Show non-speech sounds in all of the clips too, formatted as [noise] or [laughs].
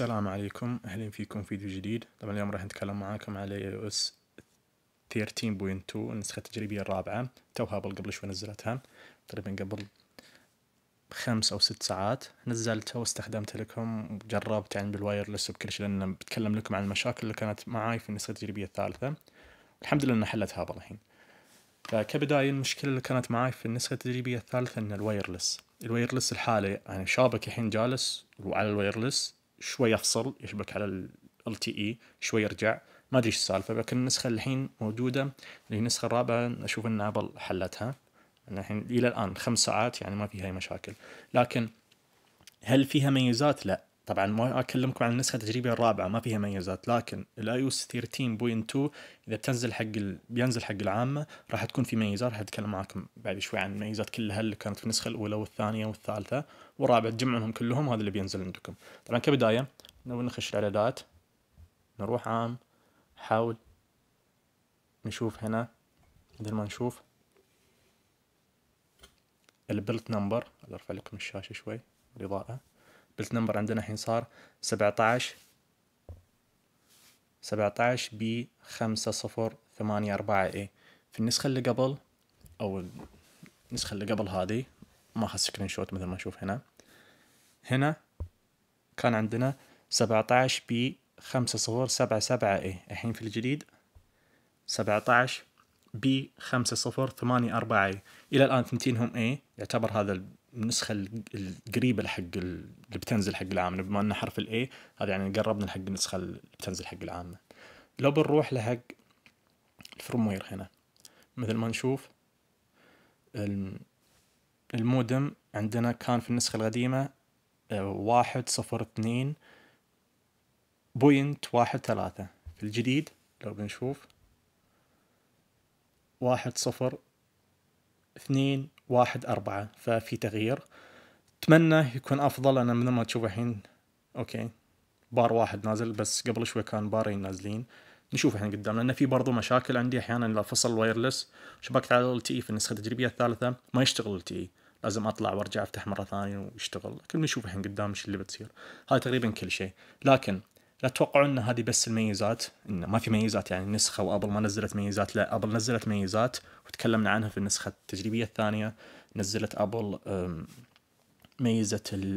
السلام عليكم اهلا فيكم فيديو جديد طبعا اليوم راح نتكلم معاكم على اي او اس 13.2 النسخة التجريبية الرابعة تو هابل قبل شوي نزلتها تقريبا قبل خمس او ست ساعات نزلتها واستخدمتها لكم وجربت يعني بالوايرلس وبكل شيء لان بتكلم لكم عن المشاكل اللي كانت معاي في النسخة التجريبية الثالثة الحمد لله انها حلت هابل الحين فكبداية المشكلة اللي كانت معاي في النسخة التجريبية الثالثة ان الوايرلس الوايرلس الحالي يعني شابك الحين جالس وعلى الوايرلس شوي يفصل يشبك على ال LTE شوي يرجع ما ادري ايش السالفه لكن النسخه الحين موجوده اللي هي النسخه الرابعه اشوف ان ابل حلتها الحين الى الان خمس ساعات يعني ما فيها اي مشاكل لكن هل فيها ميزات؟ لا طبعا ما اكلمكم عن النسخه التجريبيه الرابعه ما فيها ميزات لكن الاي او اس 13.2 اذا بتنزل حق ال... بينزل حق العامه راح تكون في ميزات راح اتكلم معاكم بعد شوي عن الميزات كلها اللي كانت في النسخه الاولى والثانيه والثالثه والرابعه تجمعهم كلهم هذا اللي بينزل عندكم طبعا كبدايه نبغى نخش الاعدادات نروح عام حاول نشوف هنا مثل ما نشوف البلت نمبر ارفع لكم الشاشه شوي الاضاءه بلت نمبر عندنا الحين صار 17 17 ب 5084 اي في النسخة اللي قبل أو النسخة اللي قبل هذه ما أخذ سكرين شوت مثل ما نشوف هنا هنا كان عندنا 17 ب 5077 اي الحين في الجديد 17 ب اي إلى الآن هم اي يعتبر هذا النسخه القريبه لحق اللي بتنزل حق العامه يعني بما ان حرف الاي هذا يعني قربنا لحق النسخه اللي بتنزل حق العامه لو بنروح لحق الفرموير هنا مثل ما نشوف المودم عندنا كان في النسخة القديمة آه، واحد صفر اثنين بوينت واحد ثلاثة في الجديد لو بنشوف واحد صفر اثنين واحد أربعة ففي تغيير أتمنى يكون أفضل أنا مثل ما تشوف الحين أوكي بار واحد نازل بس قبل شوي كان بارين نازلين نشوف الحين قدام لأن في برضو مشاكل عندي أحيانا إذا فصل وايرلس شبكت على ال تي e في النسخة التجريبية الثالثة ما يشتغل ال تي e. لازم اطلع وارجع افتح مره ثانيه ويشتغل كل نشوف الحين قدام ايش اللي بتصير هاي تقريبا كل شيء لكن لا تتوقعون ان هذه بس الميزات انه ما في ميزات يعني نسخه وابل ما نزلت ميزات لا ابل نزلت ميزات وتكلمنا عنها في النسخه التجريبيه الثانيه نزلت ابل ميزه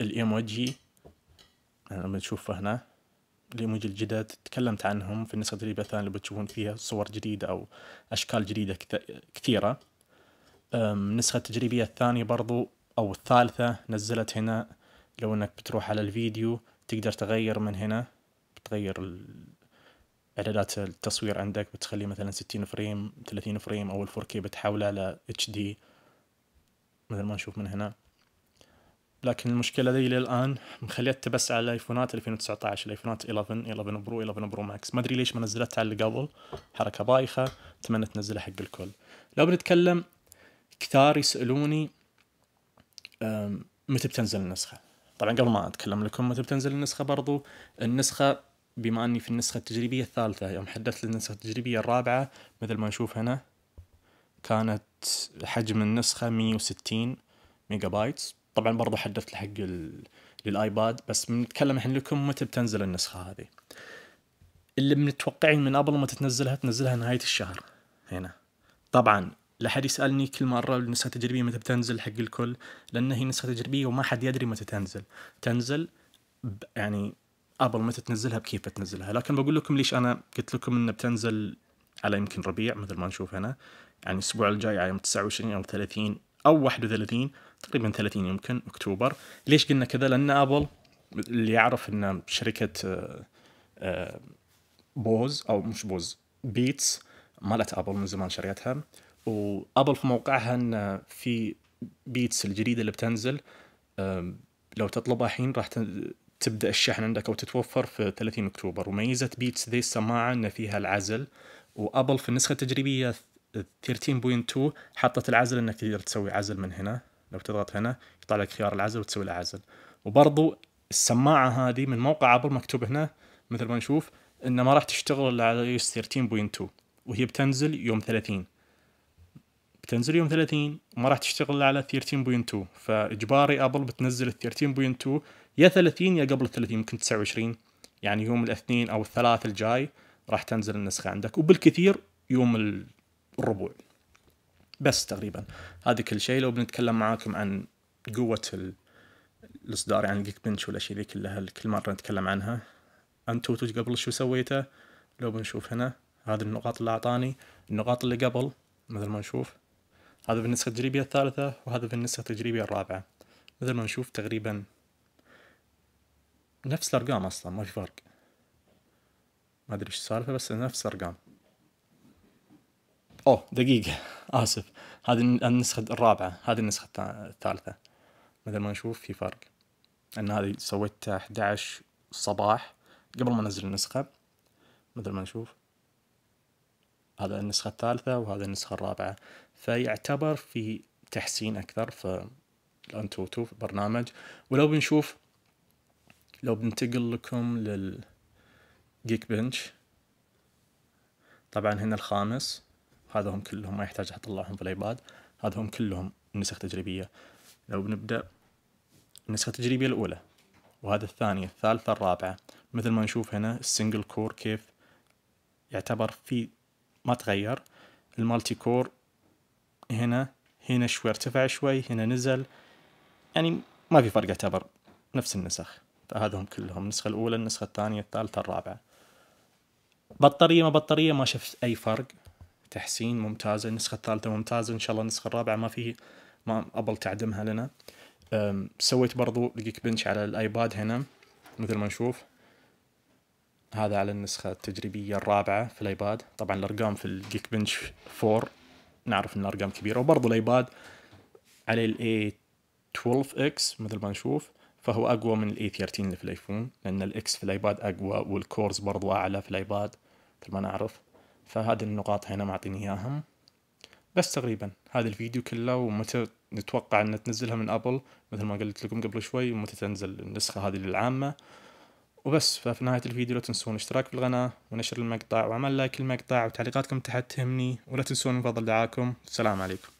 الايموجي لما تشوفه هنا الايموجي الجدد تكلمت عنهم في النسخه التجريبيه الثانيه اللي بتشوفون فيها صور جديده او اشكال جديده كثيره النسخه التجريبيه الثانيه برضو او الثالثه نزلت هنا لو انك بتروح على الفيديو تقدر تغير من هنا بتغير اعدادات التصوير عندك بتخليه مثلا 60 فريم 30 فريم او الفور كي بتحوله ل اتش دي مثل ما نشوف من هنا لكن المشكلة ذي للآن مخليتها بس على الايفونات 2019 الايفونات 11 11 برو 11 برو ماكس ما ادري ليش ما نزلتها على اللي قبل حركة بايخة اتمنى تنزلها حق الكل لو بنتكلم كثار يسألوني متى بتنزل النسخة طبعا قبل ما اتكلم لكم متى بتنزل النسخه برضو النسخه بما اني في النسخه التجريبيه الثالثه يوم حدثت النسخه التجريبيه الرابعه مثل ما نشوف هنا كانت حجم النسخه 160 ميجا بايت طبعا برضو حدثت لحق للايباد بس بنتكلم الحين لكم متى بتنزل النسخه هذه اللي متوقعين من ابل ما تنزلها تنزلها نهايه الشهر هنا طبعا لا حد يسالني كل مره النسخه التجريبيه متى بتنزل حق الكل لان هي نسخه تجريبيه وما حد يدري متى تنزل تنزل يعني ابل متى تنزلها بكيف بتنزلها لكن بقول لكم ليش انا قلت لكم انها بتنزل على يمكن ربيع مثل ما نشوف هنا يعني الاسبوع الجاي على يوم 29 او 30 او 31 تقريبا 30 يمكن اكتوبر ليش قلنا كذا لان ابل اللي يعرف ان شركه آه، آه، بوز او مش بوز بيتس مالت ابل من زمان شريتها وابل في موقعها ان في بيتس الجديده اللي بتنزل لو تطلبها الحين راح تبدا الشحن عندك او تتوفر في 30 اكتوبر وميزه بيتس ذي السماعه ان فيها العزل وابل في النسخه التجريبيه 13.2 حطت العزل انك تقدر تسوي عزل من هنا لو تضغط هنا يطلع لك خيار العزل وتسوي له عزل وبرضو السماعه هذه من موقع ابل مكتوب هنا مثل ما نشوف انه ما راح تشتغل الا على 13.2 وهي بتنزل يوم 30 تنزل يوم 30 وما راح تشتغل على 13.2 فاجباري ابل بتنزل 13.2 يا 30 يا قبل 30 يمكن 29 يعني يوم الاثنين او الثلاث الجاي راح تنزل النسخه عندك وبالكثير يوم الربوع بس تقريبا هذا كل شيء لو بنتكلم معاكم عن قوه الاصدار يعني جيك بنش والاشياء ذي كلها كل مره نتكلم عنها انتوتو قبل شو سويته لو بنشوف هنا هذه النقاط اللي اعطاني النقاط اللي قبل مثل ما نشوف هذا في النسخة التجريبية الثالثة وهذا في النسخة التجريبية الرابعة مثل ما نشوف تقريبا نفس الأرقام أصلا ما في فرق ما أدري إيش السالفة بس نفس الأرقام أوه دقيقة [laughs] آسف هذه النسخة الرابعة هذه النسخة الثالثة مثل ما نشوف في فرق أن هذه سويتها 11 الصباح قبل ما أنزل النسخة مثل ما نشوف هذا النسخة الثالثة وهذا النسخة الرابعة فيعتبر في تحسين أكثر في الانتوتو في البرنامج ولو بنشوف لو بنتقل لكم للجيك بنش طبعا هنا الخامس هذا هم كلهم ما يحتاج اطلعهم في الايباد هذا هم كلهم نسخ تجريبيه لو بنبدا النسخه التجريبيه الاولى وهذا الثانيه الثالثه الرابعه مثل ما نشوف هنا السنجل كور كيف يعتبر في ما تغير المالتي كور هنا هنا شوي ارتفع شوي هنا نزل يعني ما في فرق يعتبر نفس النسخ فهذهم كلهم النسخة الأولى النسخة الثانية الثالثة الرابعة بطارية ما بطارية ما شفت أي فرق تحسين ممتازة النسخة الثالثة ممتازة إن شاء الله النسخة الرابعة ما في ما أبل تعدمها لنا سويت برضو الجيك بنش على الآيباد هنا مثل ما نشوف هذا على النسخة التجريبية الرابعة في الآيباد طبعا الأرقام في الجيك بنش 4 نعرف ان الارقام كبيره وبرضه الايباد عليه الاي 12 اكس مثل ما نشوف فهو اقوى من الاي 13 اللي في الايفون لان الاكس في الايباد اقوى والكورز برضو اعلى في الايباد مثل ما نعرف فهذه النقاط هنا معطيني اياهم بس تقريبا هذا الفيديو كله ومتى نتوقع ان تنزلها من ابل مثل ما قلت لكم قبل شوي ومتى تنزل النسخه هذه للعامه وبس ففي نهاية الفيديو لا تنسون الاشتراك في القناة ونشر المقطع وعمل لايك المقطع وتعليقاتكم تحت تهمني ولا تنسون من فضل دعاكم السلام عليكم